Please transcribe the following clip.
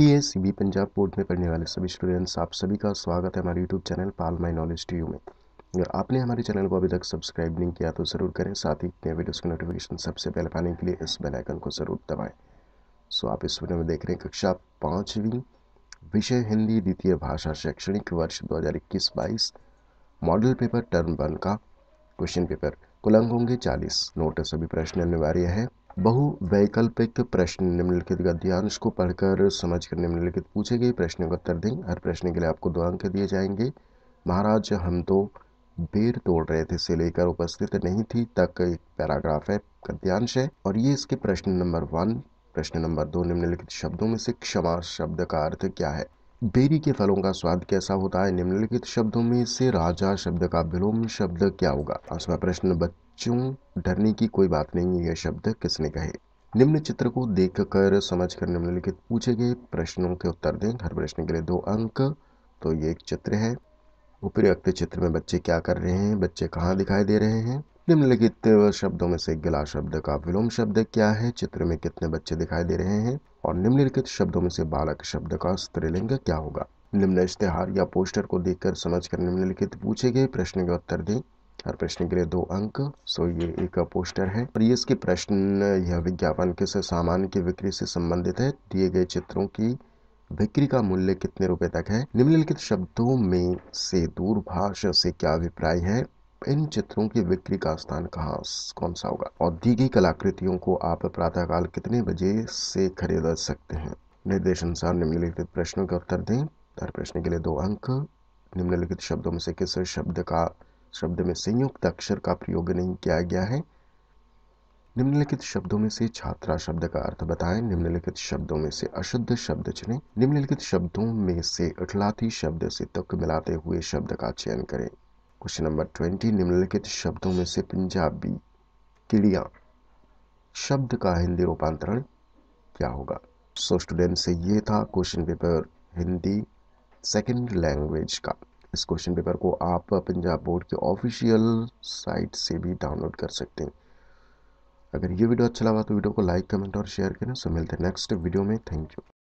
P S B Punjab board में पढ़ने वाले सभी स्टूडेंट्स आप सभी का स्वागत है हमारे यूट्यूब चैनल पाल माई नॉलेज टी में अगर आपने हमारे चैनल को अभी तक सब्सक्राइब नहीं किया तो ज़रूर करें साथ ही नए वीडियोज़ की नोटिफिकेशन सबसे पहले पाने के लिए इस बेल आइकन को ज़रूर दबाएँ सो आप इस वीडियो में देख रहे हैं कक्षा पाँचवीं विषय हिंदी द्वितीय भाषा शैक्षणिक वर्ष दो हज़ार इक्कीस बाईस मॉडल पेपर टर्म वन का क्वेश्चन पेपर कुलंग होंगे चालीस नोट सभी प्रश्न अनिवार्य है बहुवैकल्पिक प्रश्न निम्नलिखित का ध्यान इसको पढ़कर समझ कर निम्नलिखित पूछे गए प्रश्नों का उत्तर दें हर प्रश्न के लिए आपको दो अंक दिए जाएंगे महाराज हम तो बेर तोड़ रहे थे से लेकर उपस्थित नहीं थी तक एक पैराग्राफ है गद्यांश है और ये इसके प्रश्न नंबर वन प्रश्न नंबर दो निम्नलिखित शब्दों में से क्षमा शब्द का अर्थ क्या है बेरी के फलों का स्वाद कैसा होता है निम्नलिखित शब्दों में से राजा शब्द का विलोम शब्द क्या होगा प्रश्न नंबर क्यों डरने की कोई बात नहीं है यह शब्द किसने कहे निम्न चित्र को देख कर समझ कर निम्नलिखित पूछे गए प्रश्नों के उत्तर दें हर प्रश्न के लिए दो अंक तो ये एक चित्र है उपरोक्त चित्र में बच्चे क्या कर रहे हैं बच्चे कहाँ दिखाई दे रहे हैं निम्नलिखित शब्दों में से गिला शब्द का विलोम शब्द क्या है चित्र में कितने बच्चे दिखाई दे रहे हैं और निम्नलिखित शब्दों में से बालक शब्द का स्त्रीलिंग क्या होगा निम्न इश्तेहार या पोस्टर को देखकर समझकर निम्नलिखित पूछे गए प्रश्न के उत्तर दें हर प्रश्न के लिए दो अंक सो ये एक पोस्टर है और ये इसके प्रश्न यह विज्ञापन के सामान की बिक्री से संबंधित है दिए गए चित्रों की बिक्री का मूल्य कितने रुपए तक है निम्नलिखित शब्दों में से दूरभाष से क्या अभिप्राय है इन चित्रों की बिक्री का स्थान कहाँ कौन सा होगा और दी गई कलाकृतियों को आप प्रातःकाल कितने बजे से खरीद सकते हैं निर्देश अनुसार निम्नलिखित प्रश्नों के उत्तर दें हर प्रश्न के लिए दो अंक निम्नलिखित शब्दों में से किस शब्द का शब्द में संयुक्त अक्षर का प्रयोग नहीं किया गया है निम्नलिखित शब्दों में से छात्रा शब्द का अर्थ बताएं निम्नलिखित शब्दों में से अशुद्ध शब्द चुने निम्नलिखित शब्दों में से अठलाती शब्द से तक मिलाते हुए शब्द का चयन करें क्वेश्चन नंबर ट्वेंटी निम्नलिखित शब्दों में से पंजाबी किड़िया शब्द का हिंदी रूपांतरण क्या होगा सो स्टूडेंट से ये था question paper Hindi second language का इस क्वेश्चन पेपर को आप पंजाब बोर्ड के ऑफिशियल साइट से भी डाउनलोड कर सकते हैं अगर ये वीडियो अच्छा लगा तो वीडियो को लाइक कमेंट और शेयर करें सो मिलते हैं नेक्स्ट वीडियो में थैंक यू